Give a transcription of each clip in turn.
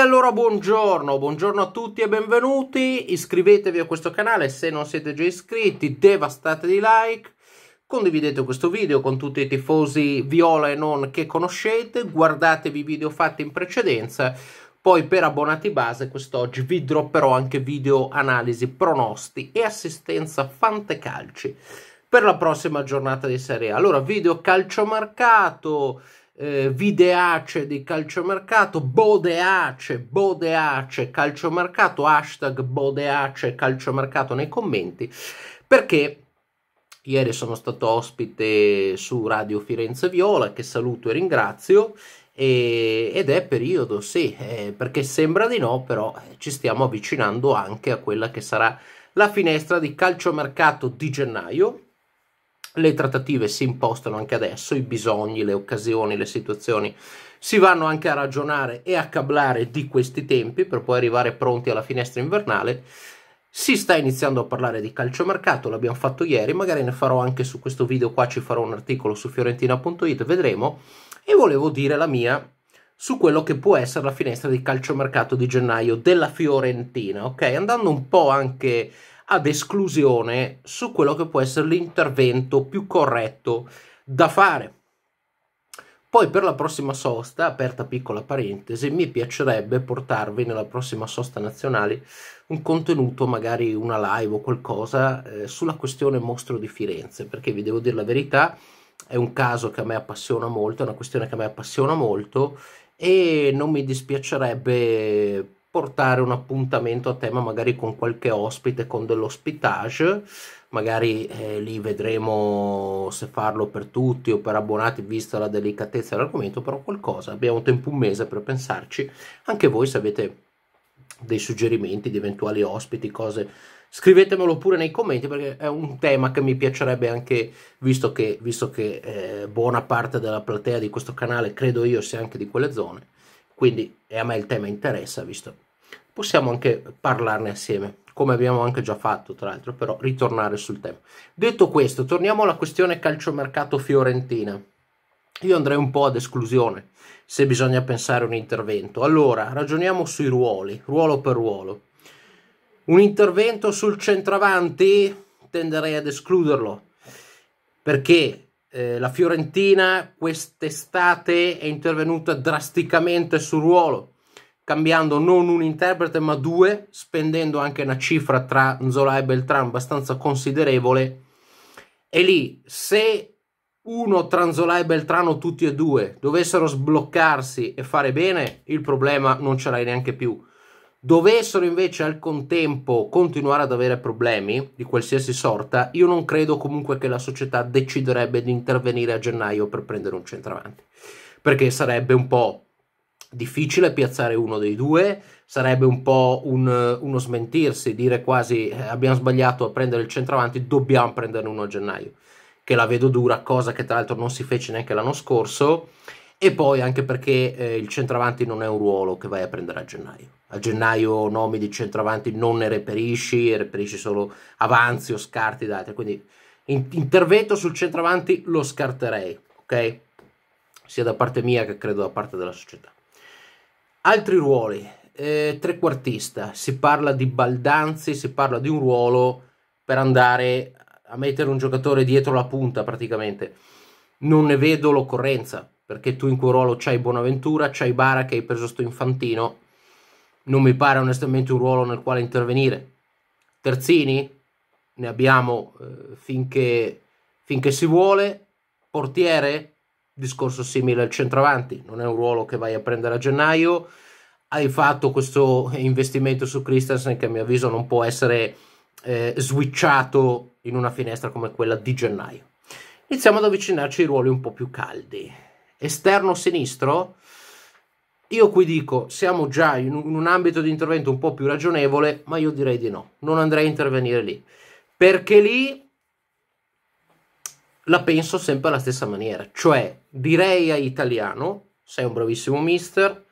allora buongiorno, buongiorno a tutti e benvenuti, iscrivetevi a questo canale se non siete già iscritti, devastate di like, condividete questo video con tutti i tifosi viola e non che conoscete, guardatevi i video fatti in precedenza, poi per abbonati base quest'oggi vi dropperò anche video analisi pronosti e assistenza fantecalci per la prossima giornata di Serie A. Allora video calciomercato... mercato eh, videace di calciomercato, bodeace, bodeace calciomercato, hashtag bodeace calciomercato nei commenti, perché ieri sono stato ospite su Radio Firenze Viola, che saluto e ringrazio, e, ed è periodo, sì, eh, perché sembra di no, però eh, ci stiamo avvicinando anche a quella che sarà la finestra di calciomercato di gennaio, le trattative si impostano anche adesso, i bisogni, le occasioni, le situazioni si vanno anche a ragionare e a cablare di questi tempi per poi arrivare pronti alla finestra invernale. Si sta iniziando a parlare di calciomercato, l'abbiamo fatto ieri, magari ne farò anche su questo video qua, ci farò un articolo su fiorentina.it, vedremo. E volevo dire la mia su quello che può essere la finestra di calciomercato di gennaio della Fiorentina, ok? Andando un po' anche ad esclusione su quello che può essere l'intervento più corretto da fare. Poi per la prossima sosta, aperta piccola parentesi, mi piacerebbe portarvi nella prossima sosta nazionale un contenuto, magari una live o qualcosa, eh, sulla questione mostro di Firenze, perché vi devo dire la verità, è un caso che a me appassiona molto, è una questione che a me appassiona molto e non mi dispiacerebbe portare un appuntamento a tema magari con qualche ospite, con dell'ospitage, magari eh, lì vedremo se farlo per tutti o per abbonati, vista la delicatezza dell'argomento, però qualcosa, abbiamo tempo un mese per pensarci, anche voi se avete dei suggerimenti di eventuali ospiti, cose scrivetemelo pure nei commenti perché è un tema che mi piacerebbe anche visto che, visto che eh, buona parte della platea di questo canale credo io sia anche di quelle zone quindi e a me il tema interessa, visto possiamo anche parlarne assieme, come abbiamo anche già fatto tra l'altro, però ritornare sul tema. Detto questo, torniamo alla questione calciomercato fiorentina. Io andrei un po' ad esclusione, se bisogna pensare a un intervento. Allora, ragioniamo sui ruoli, ruolo per ruolo. Un intervento sul centravanti tenderei ad escluderlo, perché eh, la Fiorentina quest'estate è intervenuta drasticamente sul ruolo, cambiando non un interprete ma due, spendendo anche una cifra tra Zola e Beltran abbastanza considerevole. E lì, se uno tra Tranzola e Beltrano tutti e due dovessero sbloccarsi e fare bene, il problema non ce l'hai neanche più dovessero invece al contempo continuare ad avere problemi di qualsiasi sorta, io non credo comunque che la società deciderebbe di intervenire a gennaio per prendere un centravanti, perché sarebbe un po' difficile piazzare uno dei due, sarebbe un po' un, uno smentirsi, dire quasi eh, abbiamo sbagliato a prendere il centravanti, dobbiamo prenderne uno a gennaio, che la vedo dura, cosa che tra l'altro non si fece neanche l'anno scorso, e poi anche perché eh, il centravanti non è un ruolo che vai a prendere a gennaio a gennaio nomi di centravanti non ne reperisci, reperisci solo avanzi o scarti da altri. Quindi in, intervento sul centravanti lo scarterei, ok? Sia da parte mia che credo da parte della società. Altri ruoli, eh, trequartista, si parla di Baldanzi, si parla di un ruolo per andare a mettere un giocatore dietro la punta praticamente. Non ne vedo l'occorrenza, perché tu in quel ruolo c'hai Bonaventura, c'hai Bara che hai preso sto infantino, non mi pare onestamente un ruolo nel quale intervenire. Terzini ne abbiamo eh, finché, finché si vuole, portiere discorso simile al centravanti, non è un ruolo che vai a prendere a gennaio. Hai fatto questo investimento su Christensen che a mio avviso non può essere eh, switchato in una finestra come quella di gennaio. Iniziamo ad avvicinarci ai ruoli un po' più caldi. Esterno sinistro, io qui dico, siamo già in un ambito di intervento un po' più ragionevole, ma io direi di no, non andrei a intervenire lì, perché lì la penso sempre alla stessa maniera, cioè direi a Italiano, sei un bravissimo mister,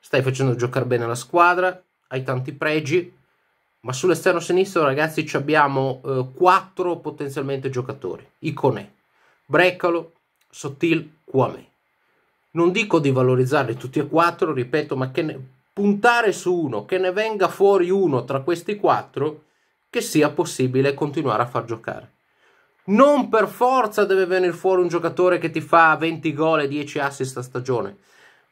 stai facendo giocare bene la squadra, hai tanti pregi, ma sull'esterno sinistro ragazzi ci abbiamo eh, quattro potenzialmente giocatori, Iconè, Breccalo, Sottil, Kwame non dico di valorizzarli tutti e quattro, ripeto, ma che ne, puntare su uno, che ne venga fuori uno tra questi quattro che sia possibile continuare a far giocare. Non per forza deve venire fuori un giocatore che ti fa 20 gol e 10 assist a stagione,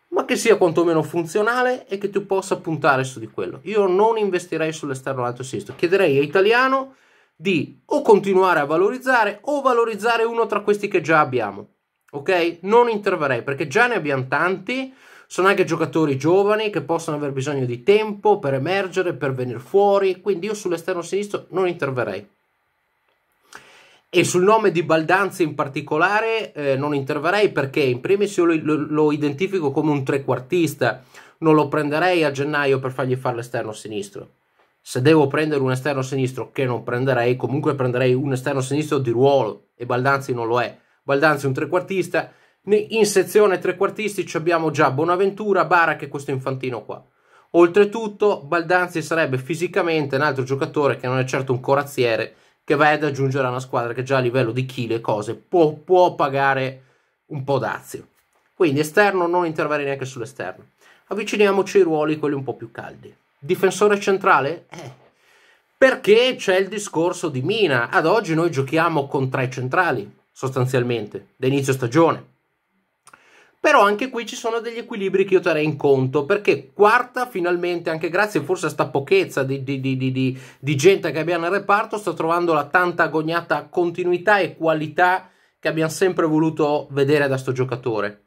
ma che sia quantomeno funzionale e che tu possa puntare su di quello. Io non investirei sull'esterno alto sinistro, chiederei a Italiano di o continuare a valorizzare o valorizzare uno tra questi che già abbiamo ok? Non interverrei perché già ne abbiamo tanti. Sono anche giocatori giovani che possono aver bisogno di tempo per emergere, per venire fuori. Quindi io sull'esterno sinistro non interverrei. E sul nome di Baldanzi in particolare eh, non interverrei perché in primis io lo, lo, identifico come un trequartista, non lo prenderei a gennaio per fargli fare l'esterno sinistro. Se devo prendere un esterno sinistro che non prenderei, comunque prenderei un esterno sinistro di ruolo e Baldanzi non lo è. Baldanzi un trequartista. In sezione trequartisti abbiamo già Bonaventura, Baracca e questo infantino qua. Oltretutto Baldanzi sarebbe fisicamente un altro giocatore che non è certo un corazziere che va ad aggiungere a una squadra che già a livello di chile e cose può, può pagare un po' dazio. Quindi esterno non interverrei neanche sull'esterno. Avviciniamoci ai ruoli quelli un po' più caldi. Difensore centrale? Eh. Perché c'è il discorso di Mina. Ad oggi noi giochiamo con tre centrali sostanzialmente, da inizio stagione. Però anche qui ci sono degli equilibri che io terrei in conto, perché quarta finalmente, anche grazie forse a sta pochezza di, di, di, di gente che abbiamo nel reparto, sta trovando la tanta agognata continuità e qualità che abbiamo sempre voluto vedere da sto giocatore.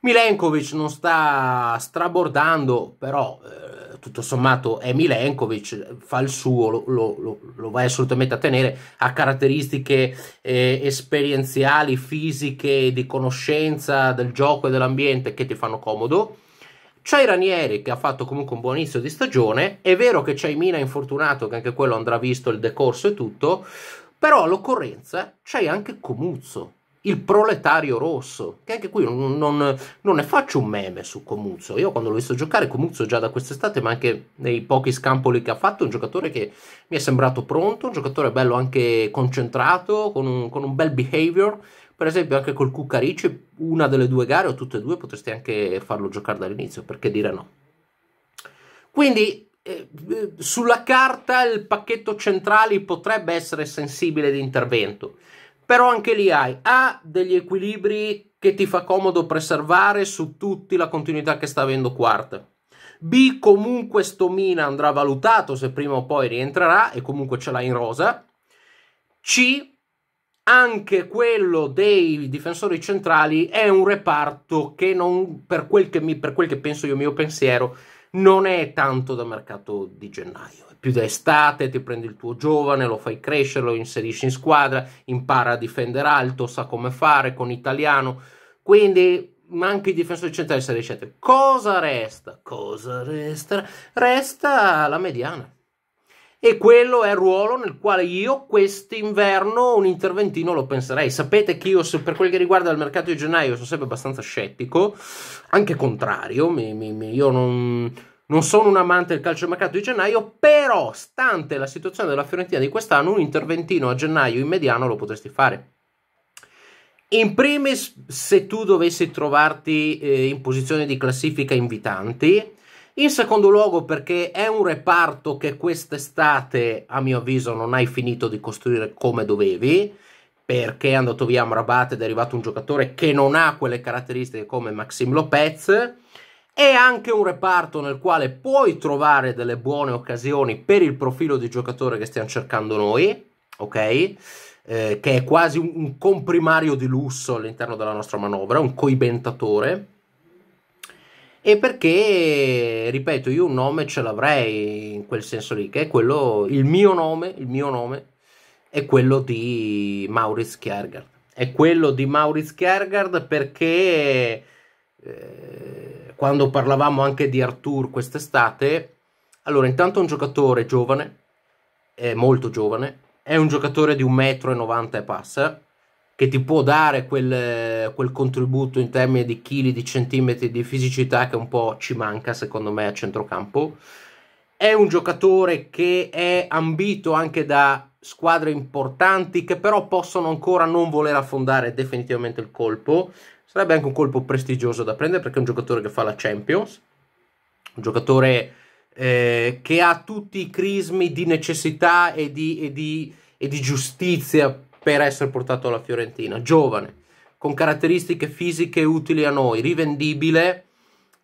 Milenkovic non sta strabordando, però eh, tutto sommato è Milenkovic, fa il suo, lo, lo, lo vai assolutamente a tenere, ha caratteristiche eh, esperienziali, fisiche, di conoscenza del gioco e dell'ambiente che ti fanno comodo. C'è Ranieri che ha fatto comunque un buon inizio di stagione, è vero che c'è Mina infortunato che anche quello andrà visto il decorso e tutto, però all'occorrenza c'è anche Comuzzo il proletario rosso, che anche qui non, non, non ne faccio un meme su Comuzzo. Io quando l'ho visto giocare, Comuzzo già da quest'estate, ma anche nei pochi scampoli che ha fatto, è un giocatore che mi è sembrato pronto, un giocatore bello anche concentrato, con un, con un bel behavior. Per esempio anche col Cuccarici, una delle due gare o tutte e due, potresti anche farlo giocare dall'inizio, perché dire no. Quindi eh, eh, sulla carta il pacchetto centrali potrebbe essere sensibile di intervento però anche lì hai A degli equilibri che ti fa comodo preservare su tutti la continuità che sta avendo Quart. B comunque sto Mina andrà valutato se prima o poi rientrerà e comunque ce l'ha in rosa. C anche quello dei difensori centrali è un reparto che non, per quel che, mi, per quel che penso io, mio pensiero, non è tanto da mercato di gennaio, è più da estate, ti prendi il tuo giovane, lo fai crescere, lo inserisci in squadra, impara a difendere alto, sa come fare con italiano, quindi manca il difensore centrale, centrali se riuscite. Cosa resta? Cosa resta? Resta la mediana. E quello è il ruolo nel quale io quest'inverno un interventino lo penserei. Sapete che io, per quel che riguarda il mercato di gennaio, sono sempre abbastanza scettico, anche contrario. Mi, mi, io non, non sono un amante del calcio mercato di gennaio, però, stante la situazione della Fiorentina di quest'anno, un interventino a gennaio in mediano lo potresti fare. In primis, se tu dovessi trovarti eh, in posizione di classifica invitanti, in secondo luogo perché è un reparto che quest'estate, a mio avviso, non hai finito di costruire come dovevi, perché è andato via Amrabat ed è arrivato un giocatore che non ha quelle caratteristiche come Maxim Lopez. È anche un reparto nel quale puoi trovare delle buone occasioni per il profilo di giocatore che stiamo cercando noi, ok? Eh, che è quasi un, un comprimario di lusso all'interno della nostra manovra, un coibentatore e perché, ripeto, io un nome ce l'avrei in quel senso lì, che è quello, il mio nome, il mio nome è quello di Maurice Kiergaard. È quello di Maurice Kiergaard perché eh, quando parlavamo anche di Arthur quest'estate, allora intanto è un giocatore giovane, è molto giovane, è un giocatore di 1,90 m e passa, che ti può dare quel, quel contributo in termini di chili, di centimetri, di fisicità che un po' ci manca secondo me a centrocampo. È un giocatore che è ambito anche da squadre importanti che però possono ancora non voler affondare definitivamente il colpo. Sarebbe anche un colpo prestigioso da prendere perché è un giocatore che fa la Champions, un giocatore eh, che ha tutti i crismi di necessità e di, e di, e di giustizia per essere portato alla Fiorentina. Giovane, con caratteristiche fisiche utili a noi, rivendibile,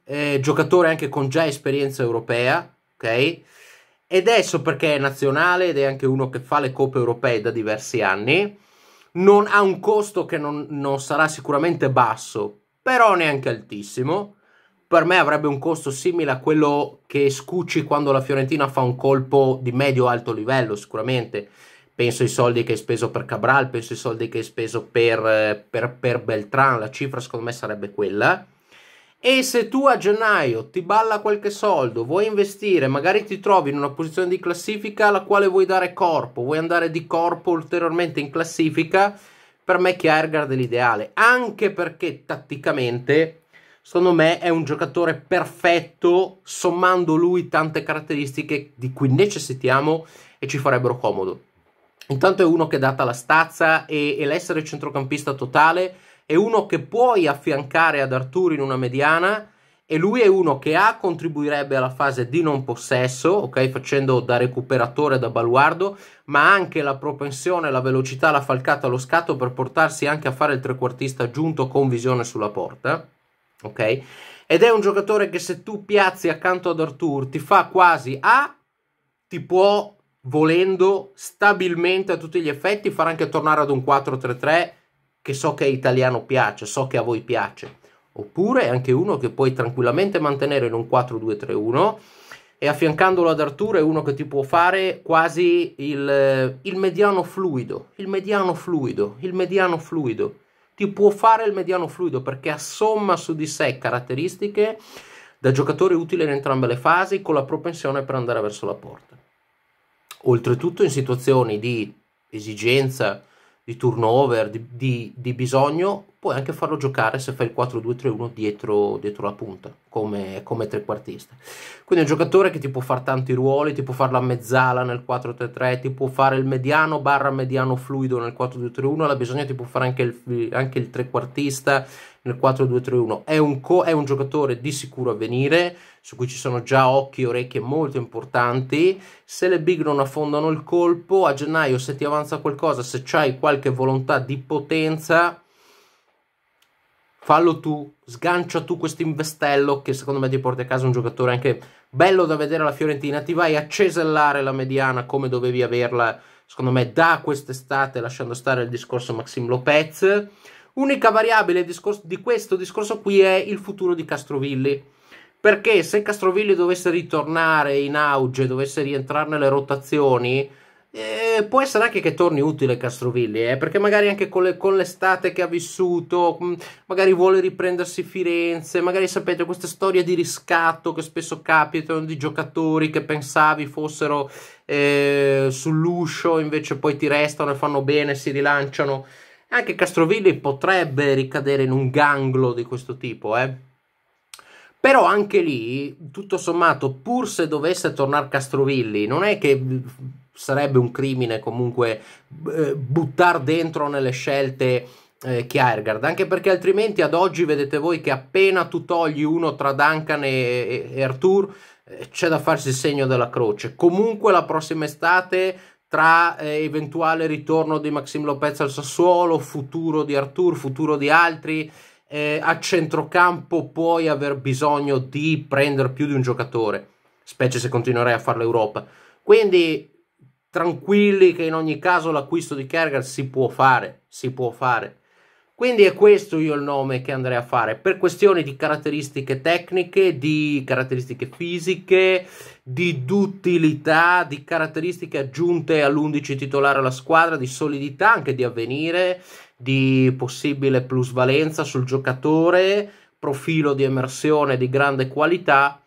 eh, giocatore anche con già esperienza europea, ok? Ed adesso perché è nazionale ed è anche uno che fa le coppe europee da diversi anni, non ha un costo che non, non sarà sicuramente basso, però neanche altissimo. Per me avrebbe un costo simile a quello che scucci quando la Fiorentina fa un colpo di medio-alto livello, sicuramente penso ai soldi che hai speso per Cabral, penso ai soldi che hai speso per, eh, per, per Beltran, la cifra secondo me sarebbe quella. E se tu a gennaio ti balla qualche soldo, vuoi investire, magari ti trovi in una posizione di classifica alla quale vuoi dare corpo, vuoi andare di corpo ulteriormente in classifica, per me Kiergaard è l'ideale, anche perché tatticamente, secondo me, è un giocatore perfetto, sommando lui tante caratteristiche di cui necessitiamo e ci farebbero comodo. Intanto è uno che data la stazza e, e l'essere centrocampista totale, è uno che puoi affiancare ad Artur in una mediana e lui è uno che A contribuirebbe alla fase di non possesso, ok, facendo da recuperatore da baluardo, ma anche la propensione, la velocità, la falcata, lo scatto per portarsi anche a fare il trequartista giunto con visione sulla porta, ok? Ed è un giocatore che se tu piazzi accanto ad Artur ti fa quasi A ti può volendo stabilmente a tutti gli effetti far anche tornare ad un 4-3-3 che so che italiano piace, so che a voi piace. Oppure anche uno che puoi tranquillamente mantenere in un 4-2-3-1 e affiancandolo ad Arturo è uno che ti può fare quasi il, eh, il mediano fluido, il mediano fluido, il mediano fluido. Ti può fare il mediano fluido perché assomma su di sé caratteristiche da giocatore utile in entrambe le fasi con la propensione per andare verso la porta oltretutto in situazioni di esigenza, di turnover, di, di, di bisogno puoi anche farlo giocare se fai il 4-2-3-1 dietro, dietro la punta come, come, trequartista. Quindi è un giocatore che ti può fare tanti ruoli, ti può fare la mezzala nel 4-3-3, ti può fare il mediano barra mediano fluido nel 4-2-3-1, alla bisogna ti può fare anche il, anche il trequartista nel 4-2-3-1. È un, co- è un giocatore di sicuro a venire, su cui ci sono già occhi e orecchie molto importanti. Se le big non affondano il colpo, a gennaio se ti avanza qualcosa, se c'hai qualche volontà di potenza fallo tu, sgancia tu questo investello che secondo me ti porti a casa un giocatore anche bello da vedere alla Fiorentina, ti vai a cesellare la mediana come dovevi averla secondo me da quest'estate lasciando stare il discorso Maxim Lopez. Unica variabile di questo discorso qui è il futuro di Castrovilli. Perché se Castrovilli dovesse ritornare in auge, dovesse rientrare nelle rotazioni, e eh, può essere anche che torni utile Castrovilli, eh, perché magari anche con, l'estate che ha vissuto, mm, magari vuole riprendersi Firenze, magari sapete queste storie di riscatto che spesso capitano di giocatori che pensavi fossero eh, sull'uscio, invece poi ti restano e fanno bene, si rilanciano. Anche Castrovilli potrebbe ricadere in un ganglo di questo tipo, eh. Però anche lì, tutto sommato, pur se dovesse tornare Castrovilli, non è che sarebbe un crimine comunque eh, buttare dentro nelle scelte eh, Kiergaard, anche perché altrimenti ad oggi vedete voi che appena tu togli uno tra Duncan e, e Artur eh, c'è da farsi il segno della croce. Comunque la prossima estate tra eh, eventuale ritorno di Maxim Lopez al Sassuolo, futuro di Artur, futuro di altri, eh, a centrocampo puoi aver bisogno di prendere più di un giocatore, specie se continuerai a fare l'Europa. Quindi tranquilli che in ogni caso l'acquisto di Kergal si può fare, si può fare. Quindi è questo io il nome che andrei a fare, per questioni di caratteristiche tecniche, di caratteristiche fisiche, di duttilità, di caratteristiche aggiunte all'11 titolare alla squadra, di solidità, anche di avvenire, di possibile plusvalenza sul giocatore, profilo di immersione di grande qualità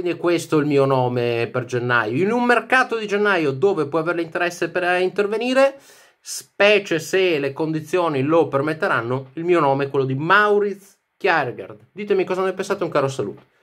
quindi questo è il mio nome per gennaio. In un mercato di gennaio dove può avere l'interesse per eh, intervenire, specie se le condizioni lo permetteranno, il mio nome è quello di Mauriz Kierkegaard. Ditemi cosa ne pensate, un caro saluto.